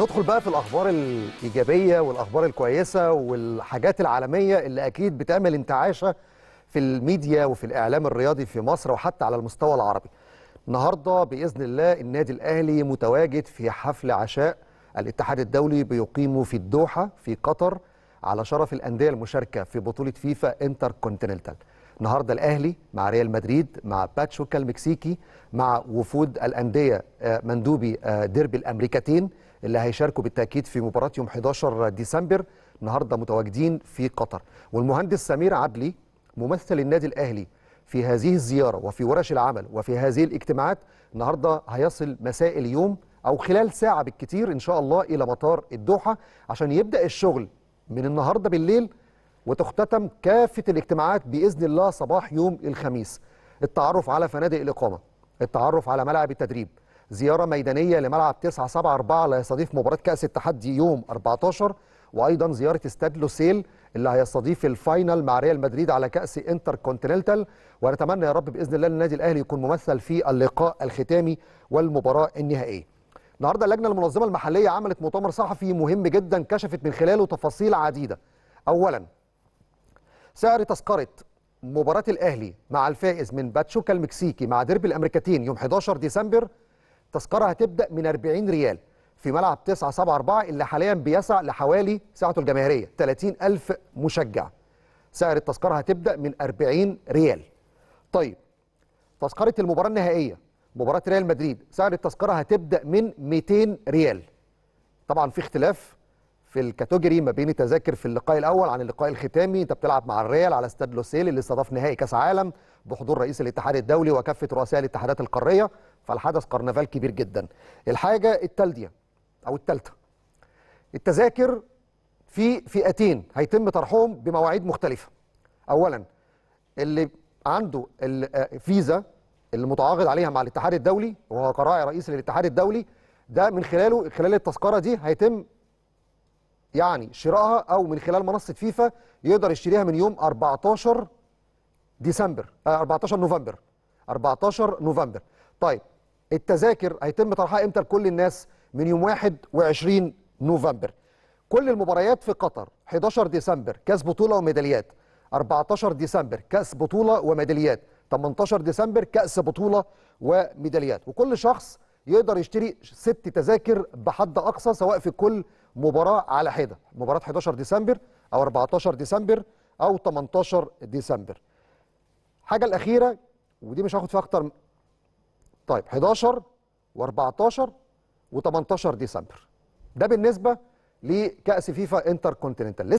ندخل بقى في الاخبار الايجابيه والاخبار الكويسه والحاجات العالميه اللي اكيد بتعمل انتعاشه في الميديا وفي الاعلام الرياضي في مصر وحتى على المستوى العربي. النهارده باذن الله النادي الاهلي متواجد في حفل عشاء الاتحاد الدولي بيقيمه في الدوحه في قطر على شرف الانديه المشاركه في بطوله فيفا انتر كونتيننتال. النهارده الاهلي مع ريال مدريد مع باتشوكا المكسيكي مع وفود الانديه آه، مندوبي آه، ديربي الامريكتين اللي هيشاركوا بالتاكيد في مباراه يوم 11 ديسمبر النهارده متواجدين في قطر والمهندس سمير عدلي ممثل النادي الاهلي في هذه الزياره وفي ورش العمل وفي هذه الاجتماعات النهارده هيصل مساء اليوم او خلال ساعه بالكثير ان شاء الله الى مطار الدوحه عشان يبدا الشغل من النهارده بالليل وتختتم كافة الاجتماعات بإذن الله صباح يوم الخميس التعرف على فنادق الإقامة التعرف على ملعب التدريب زيارة ميدانية لملعب 974 اللي هيستضيف مباراة كأس التحدي يوم 14 وأيضا زيارة استاد لوسيل اللي هيستضيف الفاينل مع ريال مدريد على كأس انتر كونتيننتال ونتمنى يا رب بإذن الله النادي الأهلي يكون ممثل في اللقاء الختامي والمباراة النهائية النهارده اللجنه المنظمه المحليه عملت مؤتمر صحفي مهم جدا كشفت من خلاله تفاصيل عديده اولا سعر تذكرة مباراة الأهلي مع الفائز من باتشوكا المكسيكي مع ديربي الأمريكتين يوم 11 ديسمبر تذكرة هتبدأ من 40 ريال في ملعب 974 اللي حاليا بيسع لحوالي ساعته الجماهيرية 30 ألف مشجع سعر التذكرة هتبدأ من 40 ريال طيب تذكرة المباراة النهائية مباراة ريال مدريد سعر التذكرة هتبدأ من 200 ريال طبعا في اختلاف في الكاتوجري ما بين التذاكر في اللقاء الاول عن اللقاء الختامي انت بتلعب مع الريال على استاد لوسيل اللي استضاف نهائي كاس عالم بحضور رئيس الاتحاد الدولي وكافه رؤساء الاتحادات القاريه فالحدث كرنفال كبير جدا الحاجه التاليه او الثالثه التذاكر في فئتين هيتم طرحهم بمواعيد مختلفه اولا اللي عنده الفيزا آه، اللي متعاقد عليها مع الاتحاد الدولي وهو قراءه رئيس الاتحاد الدولي ده من خلاله خلال التذكره دي هيتم يعني شرائها او من خلال منصه فيفا يقدر يشتريها من يوم 14 ديسمبر آه 14 نوفمبر 14 نوفمبر طيب التذاكر هيتم طرحها امتى لكل الناس من يوم 21 نوفمبر كل المباريات في قطر 11 ديسمبر كاس بطوله وميداليات 14 ديسمبر كاس بطوله وميداليات 18 ديسمبر كاس بطوله وميداليات وكل شخص يقدر يشتري ست تذاكر بحد اقصى سواء في كل مباراه على حده مباراه 11 ديسمبر او 14 ديسمبر او 18 ديسمبر الحاجه الاخيره ودي مش هاخد فيها اكتر طيب 11 و14 و18 ديسمبر ده بالنسبه لكاس فيفا انتر كونتيننتال